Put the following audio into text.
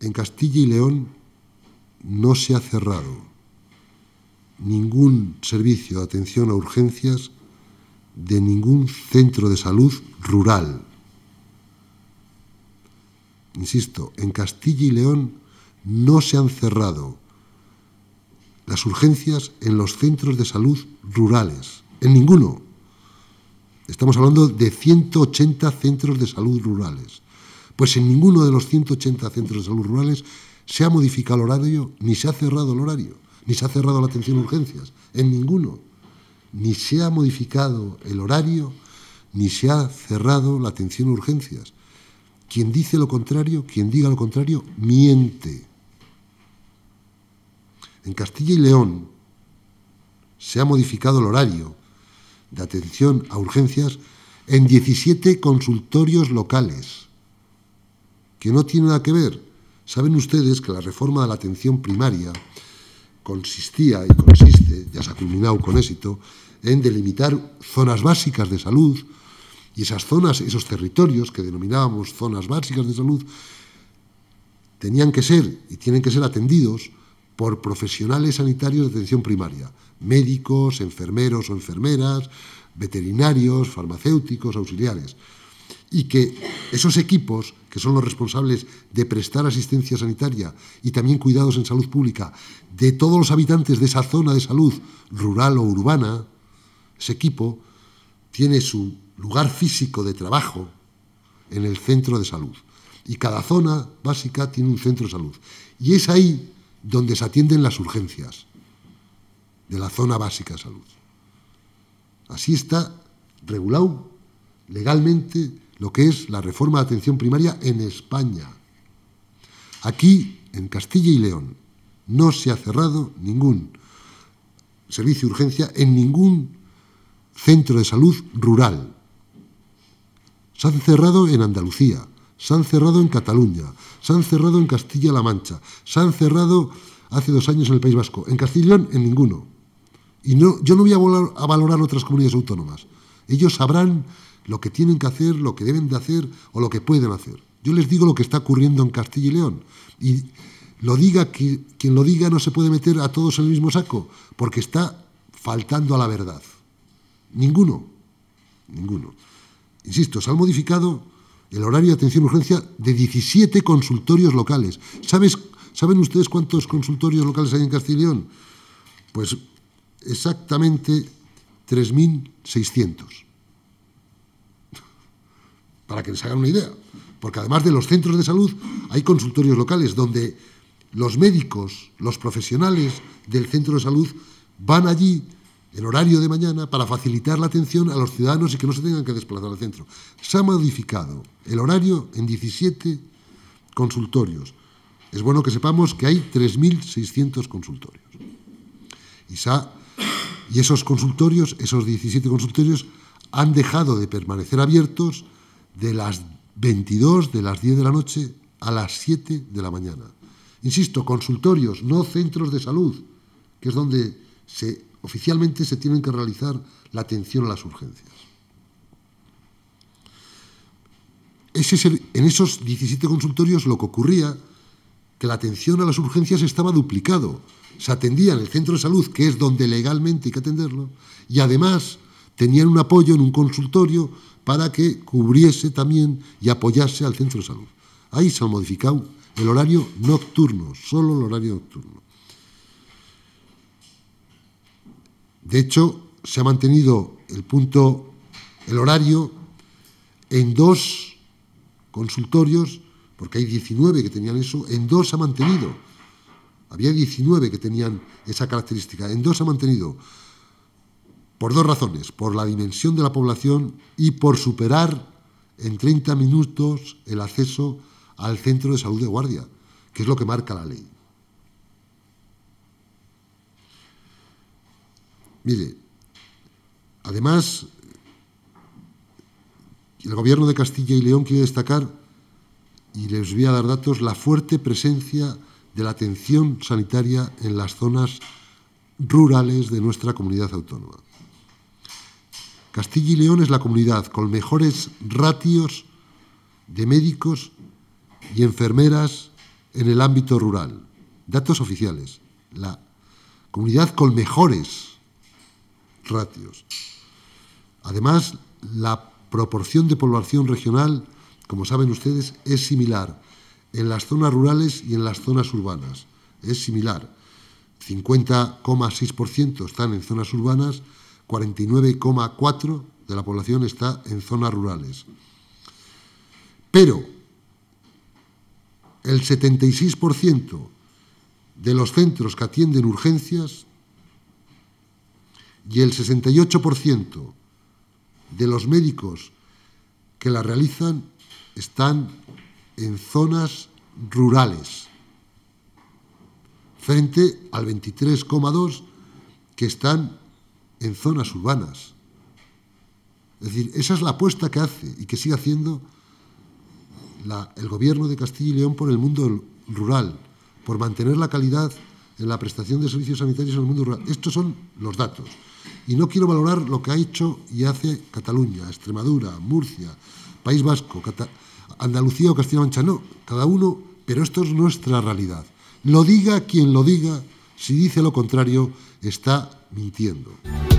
En Castilla y León no se ha cerrado ningún servicio de atención a urgencias de ningún centro de salud rural. Insisto, en Castilla y León no se han cerrado las urgencias en los centros de salud rurales, en ninguno. Estamos hablando de 180 centros de salud rurales pues en ninguno de los 180 centros de salud rurales se ha modificado el horario, ni se ha cerrado el horario, ni se ha cerrado la atención a urgencias, en ninguno. Ni se ha modificado el horario, ni se ha cerrado la atención a urgencias. Quien dice lo contrario, quien diga lo contrario, miente. En Castilla y León se ha modificado el horario de atención a urgencias en 17 consultorios locales que no tiene nada que ver. Saben ustedes que la reforma de la atención primaria consistía y consiste, ya se ha culminado con éxito, en delimitar zonas básicas de salud y esas zonas, esos territorios que denominábamos zonas básicas de salud, tenían que ser y tienen que ser atendidos por profesionales sanitarios de atención primaria, médicos, enfermeros o enfermeras, veterinarios, farmacéuticos, auxiliares, y que esos equipos, que son los responsables de prestar asistencia sanitaria y también cuidados en salud pública de todos los habitantes de esa zona de salud, rural o urbana, ese equipo tiene su lugar físico de trabajo en el centro de salud. Y cada zona básica tiene un centro de salud. Y es ahí donde se atienden las urgencias de la zona básica de salud. Así está regulado legalmente lo que es la reforma de atención primaria en España. Aquí, en Castilla y León, no se ha cerrado ningún servicio de urgencia en ningún centro de salud rural. Se han cerrado en Andalucía, se han cerrado en Cataluña, se han cerrado en Castilla-La Mancha, se han cerrado hace dos años en el País Vasco, en Castilla y León en ninguno. Y no, yo no voy a, volar, a valorar otras comunidades autónomas. Ellos sabrán lo que tienen que hacer, lo que deben de hacer o lo que pueden hacer. Yo les digo lo que está ocurriendo en Castilla y León. Y lo diga quien lo diga no se puede meter a todos en el mismo saco, porque está faltando a la verdad. Ninguno, ninguno. Insisto, se ha modificado el horario de atención urgencia de 17 consultorios locales. ¿Sabes, ¿Saben ustedes cuántos consultorios locales hay en Castilla y León? Pues exactamente 3.600 para que les hagan una idea. Porque además de los centros de salud, hay consultorios locales donde los médicos, los profesionales del centro de salud van allí el horario de mañana para facilitar la atención a los ciudadanos y que no se tengan que desplazar al centro. Se ha modificado el horario en 17 consultorios. Es bueno que sepamos que hay 3.600 consultorios. Y, y esos consultorios, esos 17 consultorios, han dejado de permanecer abiertos de las 22 de las 10 de la noche a las 7 de la mañana. Insisto, consultorios, no centros de salud, que es donde se, oficialmente se tienen que realizar la atención a las urgencias. en esos 17 consultorios lo que ocurría, que la atención a las urgencias estaba duplicado. Se atendía en el centro de salud, que es donde legalmente hay que atenderlo, y además tenían un apoyo en un consultorio para que cubriese también y apoyase al centro de salud. Ahí se ha modificado el horario nocturno, solo el horario nocturno. De hecho, se ha mantenido el punto, el horario, en dos consultorios, porque hay 19 que tenían eso, en dos se ha mantenido. Había 19 que tenían esa característica, en dos se ha mantenido. Por dos razones, por la dimensión de la población y por superar en 30 minutos el acceso al centro de salud de guardia, que es lo que marca la ley. Mire, además, el gobierno de Castilla y León quiere destacar, y les voy a dar datos, la fuerte presencia de la atención sanitaria en las zonas rurales de nuestra comunidad autónoma. Castilla y León es la comunidad con mejores ratios de médicos y enfermeras en el ámbito rural. Datos oficiales. La comunidad con mejores ratios. Además, la proporción de población regional, como saben ustedes, es similar en las zonas rurales y en las zonas urbanas. Es similar. 50,6% están en zonas urbanas 49,4% de la población está en zonas rurales. Pero el 76% de los centros que atienden urgencias y el 68% de los médicos que la realizan están en zonas rurales, frente al 23,2 que están en zonas urbanas. Es decir, esa es la apuesta que hace y que sigue haciendo el gobierno de Castilla y León por el mundo rural, por mantener la calidad en la prestación de servicios sanitarios en el mundo rural. Estos son los datos. Y no quiero valorar lo que ha hecho y hace Cataluña, Extremadura, Murcia, País Vasco, Andalucía o Castilla-Mancha. No, cada uno, pero esto es nuestra realidad. Lo diga quien lo diga, si dice lo contrario, está mintiendo.